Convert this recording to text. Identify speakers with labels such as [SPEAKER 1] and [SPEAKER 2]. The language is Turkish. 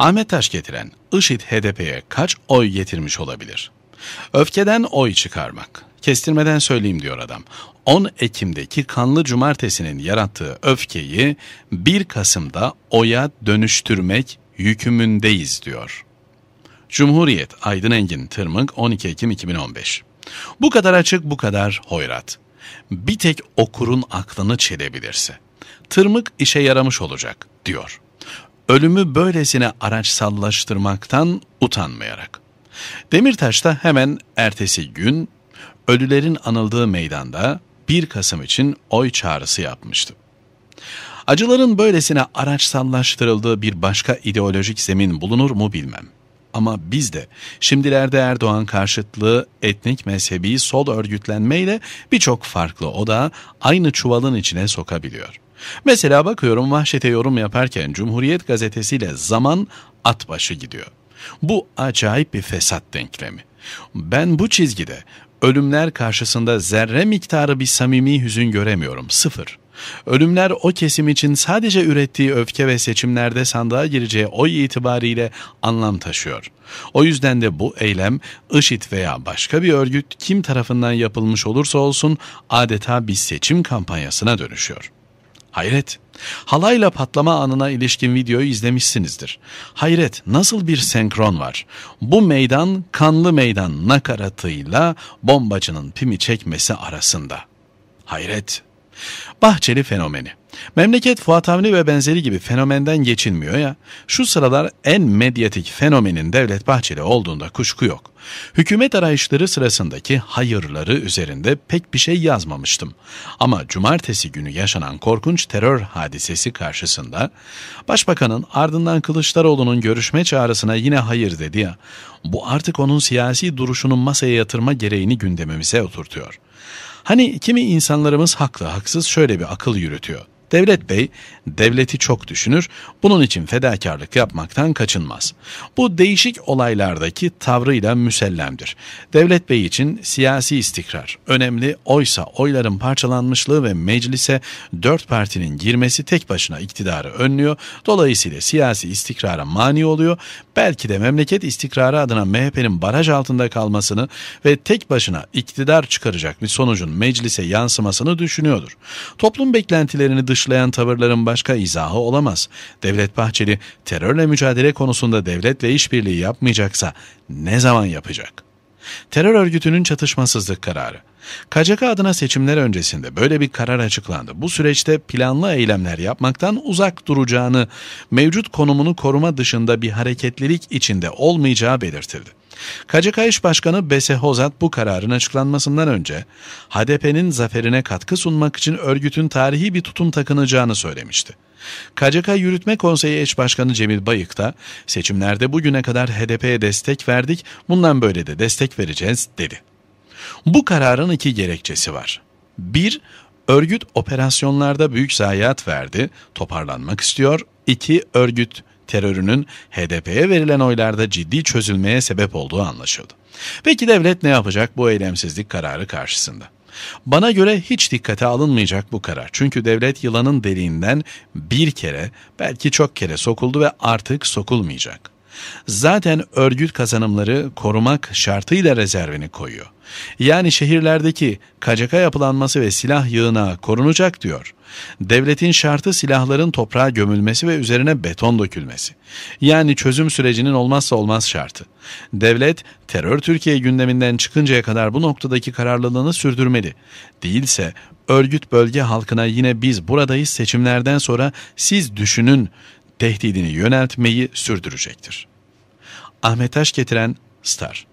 [SPEAKER 1] Ahmet Taş getiren IŞİD HDP'ye kaç oy getirmiş olabilir? Öfkeden oy çıkarmak. Kestirmeden söyleyeyim diyor adam. 10 Ekim'deki kanlı cumartesinin yarattığı öfkeyi 1 Kasım'da oya dönüştürmek yükümündeyiz diyor. Cumhuriyet Aydın Engin Tırmık 12 Ekim 2015 Bu kadar açık bu kadar hoyrat. Bir tek okurun aklını çelebilirse. Tırmık işe yaramış olacak diyor ölümü böylesine araçsallaştırmaktan utanmayarak. Demirtaş da hemen ertesi gün ölülerin anıldığı meydanda 1 Kasım için oy çağrısı yapmıştı. Acıların böylesine araçsallaştırıldığı bir başka ideolojik zemin bulunur mu bilmem. Ama biz de şimdilerde Erdoğan karşıtlığı etnik mezhebi sol örgütlenmeyle birçok farklı oda aynı çuvalın içine sokabiliyor.'' Mesela bakıyorum vahşete yorum yaparken Cumhuriyet Gazetesi ile zaman at başı gidiyor. Bu acayip bir fesat denklemi. Ben bu çizgide ölümler karşısında zerre miktarı bir samimi hüzün göremiyorum. Sıfır. Ölümler o kesim için sadece ürettiği öfke ve seçimlerde sandığa gireceği oy itibariyle anlam taşıyor. O yüzden de bu eylem IŞİD veya başka bir örgüt kim tarafından yapılmış olursa olsun adeta bir seçim kampanyasına dönüşüyor.'' Hayret! Halayla patlama anına ilişkin videoyu izlemişsinizdir. Hayret nasıl bir senkron var? Bu meydan kanlı meydan nakaratıyla bombacının pimi çekmesi arasında. Hayret! Bahçeli fenomeni. Memleket Fuat Avni ve benzeri gibi fenomenden geçinmiyor ya. Şu sıralar en medyatik fenomenin Devlet Bahçeli olduğunda kuşku yok. Hükümet arayışları sırasındaki hayırları üzerinde pek bir şey yazmamıştım. Ama cumartesi günü yaşanan korkunç terör hadisesi karşısında başbakanın ardından Kılıçdaroğlu'nun görüşme çağrısına yine hayır dedi ya. Bu artık onun siyasi duruşunun masaya yatırma gereğini gündemimize oturtuyor. Hani kimi insanlarımız haklı haksız şöyle bir akıl yürütüyor. Devlet Bey devleti çok düşünür, bunun için fedakarlık yapmaktan kaçınmaz. Bu değişik olaylardaki tavrıyla müsellemdir. Devlet Bey için siyasi istikrar, önemli oysa oyların parçalanmışlığı ve meclise dört partinin girmesi tek başına iktidarı önlüyor. Dolayısıyla siyasi istikrara mani oluyor. Belki de memleket istikrarı adına MHP'nin baraj altında kalmasını ve tek başına iktidar çıkaracak bir sonucun meclise yansımasını düşünüyordur. Toplum beklentilerini dış dışlayan tavırların başka izahı olamaz. Devlet Bahçeli terörle mücadele konusunda devletle işbirliği yapmayacaksa ne zaman yapacak? Terör örgütünün çatışmasızlık kararı. KCK adına seçimler öncesinde böyle bir karar açıklandı. Bu süreçte planlı eylemler yapmaktan uzak duracağını, mevcut konumunu koruma dışında bir hareketlilik içinde olmayacağı belirtildi. KCK Başkanı Bese Hozat bu kararın açıklanmasından önce HDP'nin zaferine katkı sunmak için örgütün tarihi bir tutum takınacağını söylemişti. KCK Yürütme Konseyi Eş Başkanı Cemil Bayık da seçimlerde bugüne kadar HDP'ye destek verdik, bundan böyle de destek vereceğiz dedi. Bu kararın iki gerekçesi var. Bir, örgüt operasyonlarda büyük zayiat verdi, toparlanmak istiyor. İki, örgüt terörünün HDP'ye verilen oylarda ciddi çözülmeye sebep olduğu anlaşıldı. Peki devlet ne yapacak bu eylemsizlik kararı karşısında? Bana göre hiç dikkate alınmayacak bu karar. Çünkü devlet yılanın deliğinden bir kere belki çok kere sokuldu ve artık sokulmayacak. Zaten örgüt kazanımları korumak şartıyla rezervini koyuyor. Yani şehirlerdeki kacaka yapılanması ve silah yığına korunacak diyor. Devletin şartı silahların toprağa gömülmesi ve üzerine beton dökülmesi. Yani çözüm sürecinin olmazsa olmaz şartı. Devlet terör Türkiye gündeminden çıkıncaya kadar bu noktadaki kararlılığını sürdürmeli. Değilse örgüt bölge halkına yine biz buradayız seçimlerden sonra siz düşünün tehdidini yöneltmeyi sürdürecektir. Ahmet Taş getiren Star